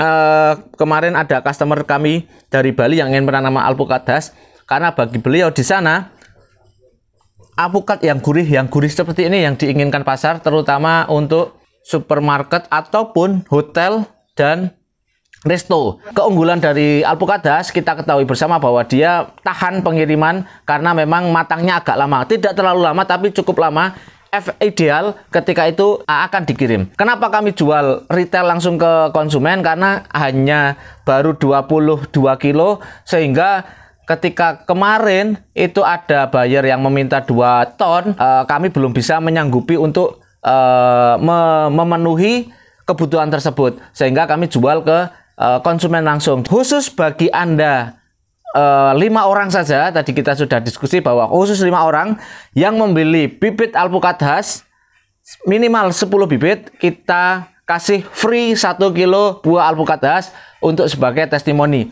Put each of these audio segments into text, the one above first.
uh, kemarin ada customer kami dari Bali yang ingin menanam Alpukat das, karena bagi beliau di sana alpukat yang gurih yang gurih seperti ini yang diinginkan pasar terutama untuk supermarket ataupun hotel dan resto. Keunggulan dari Alpukat das kita ketahui bersama bahwa dia tahan pengiriman karena memang matangnya agak lama. Tidak terlalu lama tapi cukup lama F ideal ketika itu akan dikirim. Kenapa kami jual retail langsung ke konsumen? Karena hanya baru 22 kilo sehingga ketika kemarin itu ada buyer yang meminta 2 ton, eh, kami belum bisa menyanggupi untuk eh, memenuhi kebutuhan tersebut sehingga kami jual ke eh, konsumen langsung. Khusus bagi Anda Eh, lima orang saja tadi kita sudah diskusi bahwa khusus lima orang yang membeli bibit alpukat khas minimal 10 bibit kita kasih free 1 kilo buah alpukat khas untuk sebagai testimoni.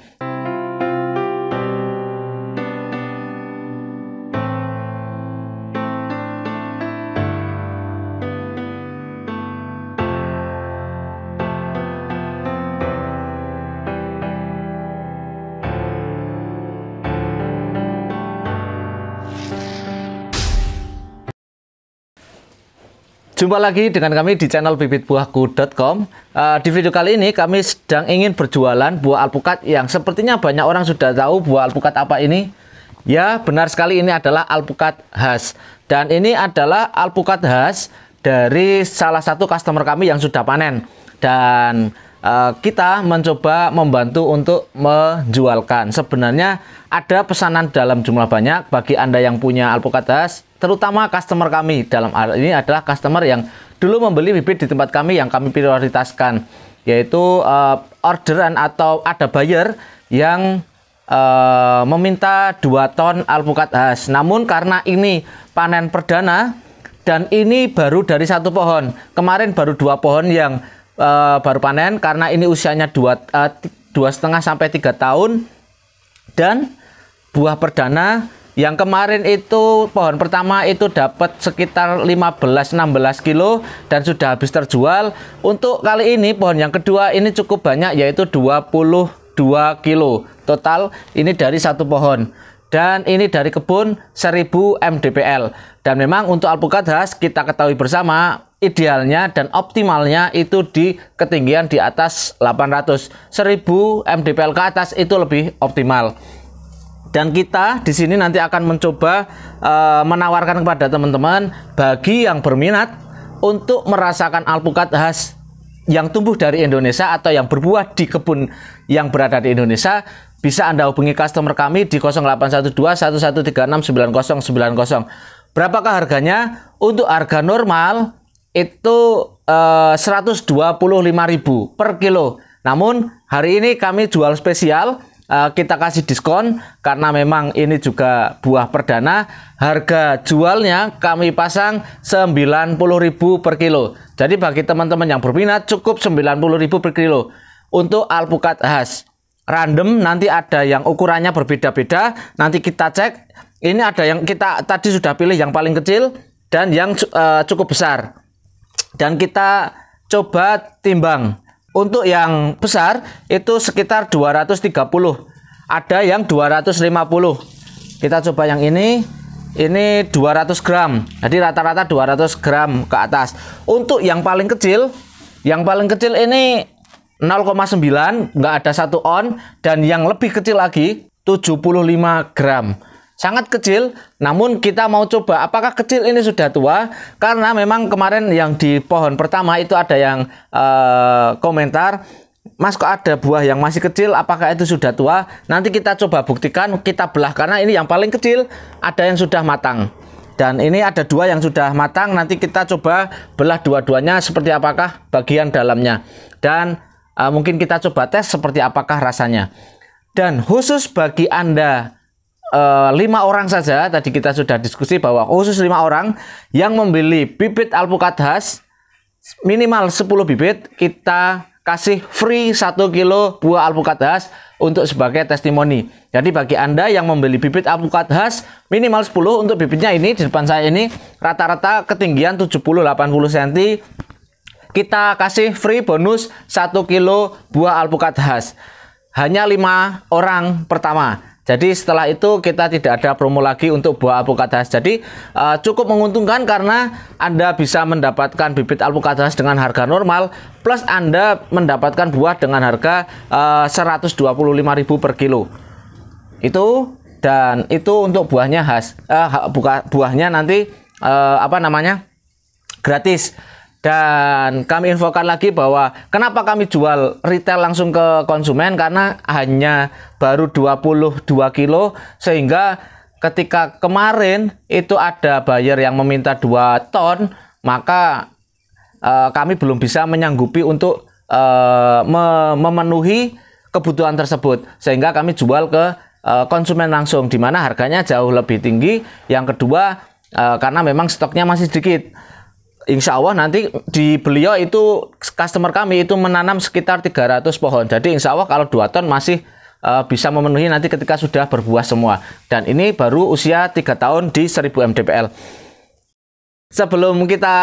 Jumpa lagi dengan kami di channel bibitbuahku.com. Uh, eh, di video kali ini kami sedang ingin berjualan buah alpukat yang sepertinya banyak orang sudah tahu buah alpukat apa ini. Ya, benar sekali ini adalah alpukat khas. Dan ini adalah alpukat khas dari salah satu customer kami yang sudah panen. Dan uh, kita mencoba membantu untuk menjualkan. Sebenarnya ada pesanan dalam jumlah banyak bagi Anda yang punya alpukat khas, terutama customer kami. Dalam hal ini adalah customer yang dulu membeli bibit di tempat kami yang kami prioritaskan, yaitu uh, orderan atau ada buyer yang uh, meminta 2 ton alpukat khas. Namun karena ini panen perdana dan ini baru dari satu pohon. Kemarin baru dua pohon yang uh, baru panen karena ini usianya dua eh, dua setengah sampai tiga tahun dan buah perdana yang kemarin itu pohon pertama itu dapat sekitar 15-16 kilo dan sudah habis terjual. Untuk kali ini pohon yang kedua ini cukup banyak yaitu 22 kilo. Total ini dari satu pohon. Dan ini dari kebun 1000 mdpl. Dan memang untuk alpukat khas kita ketahui bersama idealnya dan optimalnya itu di ketinggian di atas 800 1000 mdpl ke atas itu lebih optimal dan kita di sini nanti akan mencoba e, menawarkan kepada teman-teman bagi yang berminat untuk merasakan alpukat khas yang tumbuh dari Indonesia atau yang berbuah di kebun yang berada di Indonesia bisa Anda hubungi customer kami di 0812 1136 9090. Berapakah harganya? Untuk harga normal itu eh, uh, 125.000 per kilo. Namun hari ini kami jual spesial uh, kita kasih diskon karena memang ini juga buah perdana. Harga jualnya kami pasang 90.000 per kilo. Jadi bagi teman-teman yang berminat cukup 90.000 per kilo untuk alpukat khas. Random nanti ada yang ukurannya berbeda-beda, nanti kita cek. Ini ada yang kita tadi sudah pilih yang paling kecil dan yang uh, cukup besar. Dan kita coba timbang. Untuk yang besar itu sekitar 230. Ada yang 250. Kita coba yang ini. Ini 200 gram. Jadi rata-rata 200 gram ke atas. Untuk yang paling kecil, yang paling kecil ini 0,9, nggak ada satu on. Dan yang lebih kecil lagi 75 gram sangat kecil namun kita mau coba apakah kecil ini sudah tua karena memang kemarin yang di pohon pertama itu ada yang eh, komentar Mas kok ada buah yang masih kecil apakah itu sudah tua nanti kita coba buktikan kita belah karena ini yang paling kecil ada yang sudah matang dan ini ada dua yang sudah matang nanti kita coba belah dua-duanya seperti apakah bagian dalamnya dan eh, mungkin kita coba tes seperti apakah rasanya dan khusus bagi Anda Eh, lima orang saja tadi kita sudah diskusi bahwa khusus lima orang yang membeli bibit alpukat khas minimal 10 bibit kita kasih free 1 kilo buah alpukat khas untuk sebagai testimoni. Jadi bagi Anda yang membeli bibit alpukat khas minimal 10 untuk bibitnya ini di depan saya ini rata-rata ketinggian 70 80 cm kita kasih free bonus 1 kilo buah alpukat khas. Hanya lima orang pertama. Jadi setelah itu kita tidak ada promo lagi untuk buah alpukat khas. Jadi uh, cukup menguntungkan karena Anda bisa mendapatkan bibit alpukat khas dengan harga normal plus Anda mendapatkan buah dengan harga eh, uh, 125.000 per kilo. Itu dan itu untuk buahnya khas uh, buka buahnya nanti uh, apa namanya? gratis. Dan kami infokan lagi bahwa kenapa kami jual retail langsung ke konsumen karena hanya baru 22 kilo sehingga ketika kemarin itu ada buyer yang meminta 2 ton maka eh, kami belum bisa menyanggupi untuk eh, me memenuhi kebutuhan tersebut sehingga kami jual ke eh, konsumen langsung di mana harganya jauh lebih tinggi. Yang kedua karena memang stoknya masih sedikit. Insya Allah nanti di beliau itu customer kami itu menanam sekitar 300 pohon. Jadi insya Allah kalau 2 ton masih uh, bisa memenuhi nanti ketika sudah berbuah semua. Dan ini baru usia 3 tahun di 1000 mdpl. Sebelum kita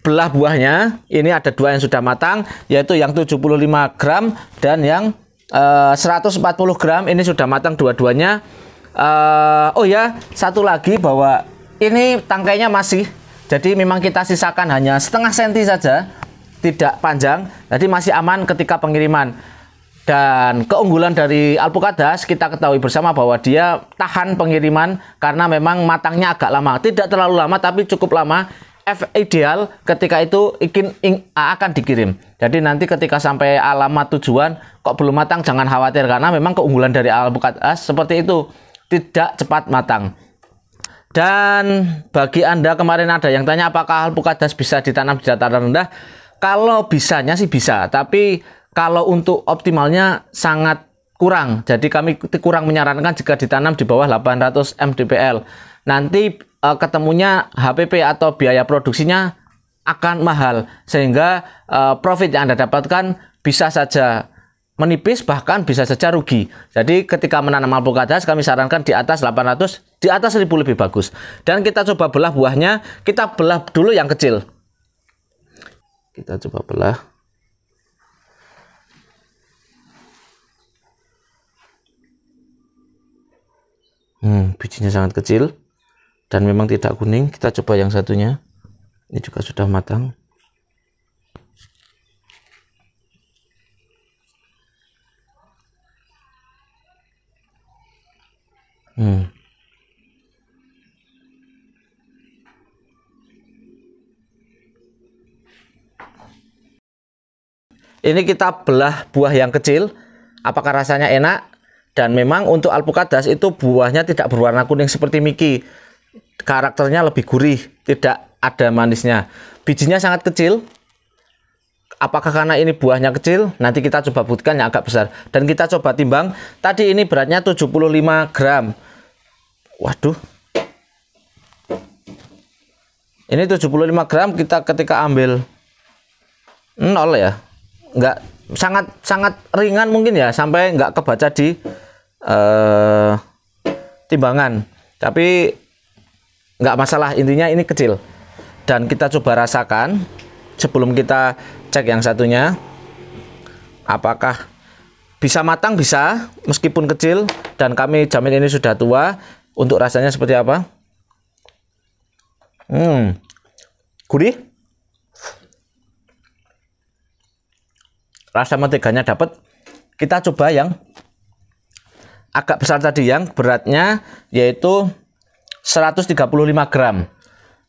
belah buahnya, ini ada dua yang sudah matang, yaitu yang 75 gram dan yang eh, uh, 140 gram. Ini sudah matang dua-duanya. Uh, oh ya, satu lagi bahwa ini tangkainya masih jadi memang kita sisakan hanya setengah senti saja, tidak panjang. Jadi masih aman ketika pengiriman. Dan keunggulan dari Alpukadas kita ketahui bersama bahwa dia tahan pengiriman karena memang matangnya agak lama. Tidak terlalu lama tapi cukup lama. F ideal ketika itu ikin, akan dikirim. Jadi nanti ketika sampai alamat tujuan kok belum matang jangan khawatir karena memang keunggulan dari Alpukadas seperti itu. Tidak cepat matang. Dan bagi Anda kemarin ada yang tanya apakah alpukat das bisa ditanam di dataran rendah? Kalau bisanya sih bisa, tapi kalau untuk optimalnya sangat kurang. Jadi kami kurang menyarankan jika ditanam di bawah 800 mdpl. Nanti e, ketemunya HPP atau biaya produksinya akan mahal sehingga e, profit yang Anda dapatkan bisa saja menipis bahkan bisa saja rugi. Jadi ketika menanam alpukat das kami sarankan di atas 800 di atas 1000 lebih bagus. Dan kita coba belah buahnya, kita belah dulu yang kecil. Kita coba belah. Hmm, bijinya sangat kecil dan memang tidak kuning. Kita coba yang satunya. Ini juga sudah matang. Hmm. Ini kita belah buah yang kecil, apakah rasanya enak? Dan memang untuk alpukat alpukadas itu buahnya tidak berwarna kuning seperti Miki. Karakternya lebih gurih, tidak ada manisnya. Bijinya sangat kecil. Apakah karena ini buahnya kecil? Nanti kita coba buktikan yang agak besar. Dan kita coba timbang. Tadi ini beratnya 75 gram. Waduh. Ini 75 gram kita ketika ambil nol ya nggak sangat sangat ringan mungkin ya sampai nggak kebaca di uh, timbangan tapi nggak masalah intinya ini kecil dan kita coba rasakan sebelum kita cek yang satunya apakah bisa matang bisa meskipun kecil dan kami jamin ini sudah tua untuk rasanya seperti apa hmm gurih rasa menteganya dapat, kita coba yang agak besar tadi yang beratnya yaitu 135 gram.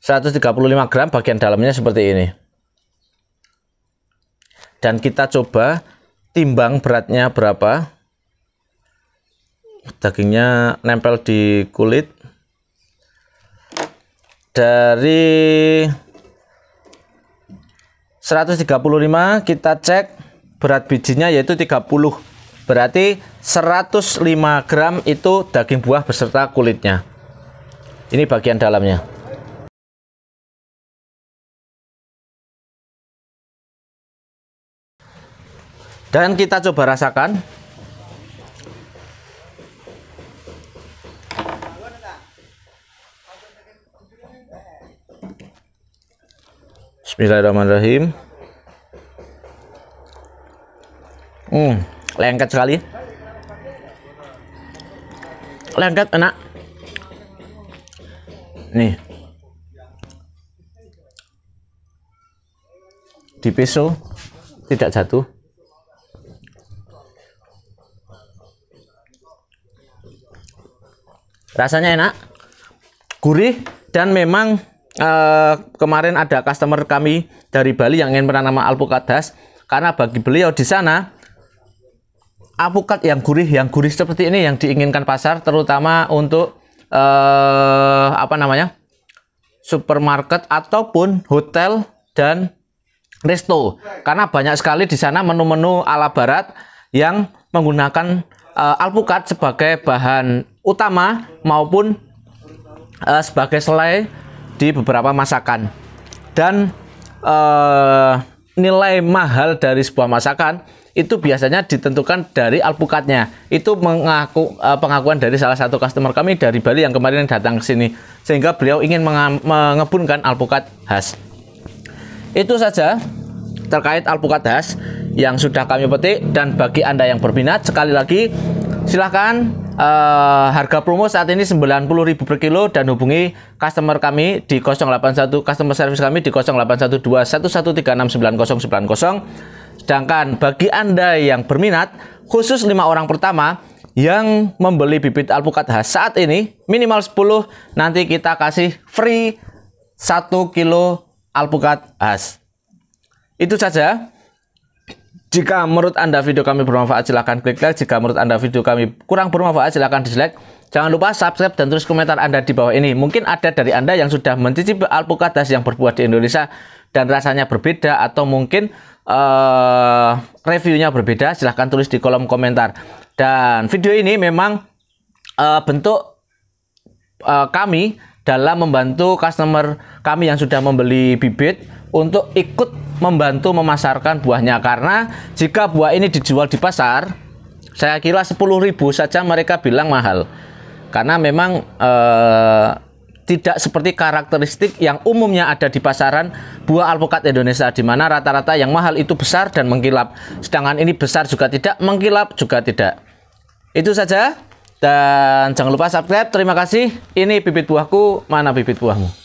135 gram bagian dalamnya seperti ini. Dan kita coba timbang beratnya berapa. Dagingnya nempel di kulit. Dari 135 kita cek berat bijinya yaitu 30 berarti 105 gram itu daging buah beserta kulitnya ini bagian dalamnya dan kita coba rasakan Bismillahirrahmanirrahim hmm lengket sekali lengket enak nih di peso tidak jatuh rasanya enak gurih dan memang eh, kemarin ada customer kami dari Bali yang ingin menanam das, karena bagi beliau di sana apukat yang gurih yang gurih seperti ini yang diinginkan pasar terutama untuk eh, apa namanya supermarket ataupun hotel dan resto karena banyak sekali di sana menu-menu ala barat yang menggunakan eh, alpukat sebagai bahan utama maupun eh, sebagai selai di beberapa masakan dan eh, nilai mahal dari sebuah masakan itu biasanya ditentukan dari alpukatnya. Itu mengaku eh, pengakuan dari salah satu customer kami dari Bali yang kemarin datang ke sini sehingga beliau ingin mengebunkan alpukat khas. Itu saja terkait alpukat khas yang sudah kami petik dan bagi Anda yang berminat sekali lagi silahkan uh, harga promo saat ini 90.000 per kilo dan hubungi customer kami di 081 customer service kami di 0812 1136990 Sedangkan bagi Anda yang berminat, khusus lima orang pertama yang membeli bibit alpukat khas saat ini minimal 10 nanti kita kasih free 1 kilo alpukat khas. Itu saja. Jika menurut Anda video kami bermanfaat silahkan klik like. Jika menurut Anda video kami kurang bermanfaat silahkan dislike. Jangan lupa subscribe dan terus komentar Anda di bawah ini. Mungkin ada dari Anda yang sudah mencicipi alpukat khas yang berbuat di Indonesia dan rasanya berbeda atau mungkin uh, reviewnya berbeda, silahkan tulis di kolom komentar. Dan video ini memang uh, bentuk uh, kami dalam membantu customer kami yang sudah membeli bibit untuk ikut membantu memasarkan buahnya karena jika buah ini dijual di pasar saya kira 10.000 saja mereka bilang mahal karena memang tidak seperti karakteristik yang umumnya ada di pasaran buah alpukat Indonesia di mana rata-rata yang mahal itu besar dan mengkilap. Sedangkan ini besar juga tidak, mengkilap juga tidak. Itu saja dan jangan lupa subscribe. Terima kasih. Ini bibit buahku, mana bibit buahmu?